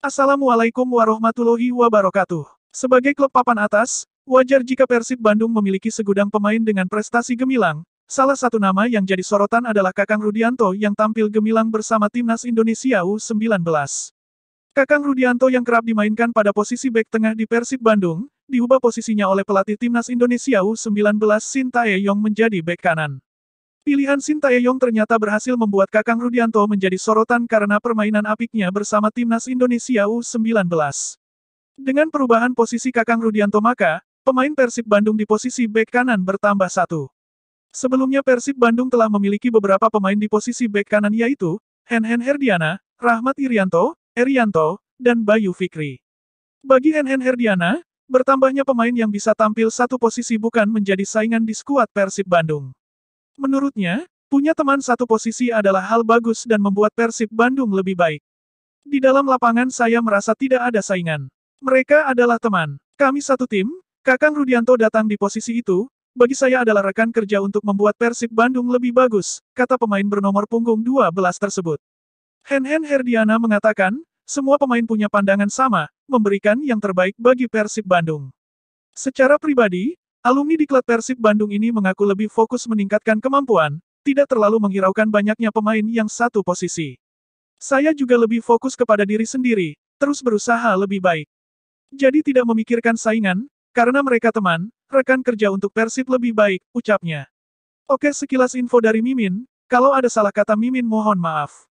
Assalamualaikum warahmatullahi wabarakatuh. Sebagai klub papan atas, wajar jika Persib Bandung memiliki segudang pemain dengan prestasi gemilang, Salah satu nama yang jadi sorotan adalah Kakang Rudianto yang tampil gemilang bersama timnas Indonesia U19. Kakang Rudianto yang kerap dimainkan pada posisi bek tengah di Persib Bandung, diubah posisinya oleh pelatih timnas Indonesia U19 Yong menjadi bek kanan. Pilihan Sinta Yeong ternyata berhasil membuat Kakang Rudianto menjadi sorotan karena permainan apiknya bersama Timnas Indonesia U19. Dengan perubahan posisi Kakang Rudianto maka, pemain Persib Bandung di posisi bek kanan bertambah satu. Sebelumnya Persib Bandung telah memiliki beberapa pemain di posisi bek kanan yaitu, Henhen Herdiana, Rahmat Irianto, Erianto, dan Bayu Fikri. Bagi Henhen Herdiana, bertambahnya pemain yang bisa tampil satu posisi bukan menjadi saingan di skuad Persib Bandung. Menurutnya, punya teman satu posisi adalah hal bagus dan membuat Persib Bandung lebih baik. Di dalam lapangan saya merasa tidak ada saingan. Mereka adalah teman. Kami satu tim, Kakang Rudianto datang di posisi itu, bagi saya adalah rekan kerja untuk membuat Persib Bandung lebih bagus, kata pemain bernomor punggung 12 tersebut. Henhen Herdiana mengatakan, semua pemain punya pandangan sama, memberikan yang terbaik bagi Persib Bandung. Secara pribadi, Alumni diklat Persib Bandung ini mengaku lebih fokus meningkatkan kemampuan, tidak terlalu menghiraukan banyaknya pemain yang satu posisi. Saya juga lebih fokus kepada diri sendiri, terus berusaha lebih baik. Jadi tidak memikirkan saingan, karena mereka teman, rekan kerja untuk Persib lebih baik, ucapnya. Oke sekilas info dari Mimin, kalau ada salah kata Mimin mohon maaf.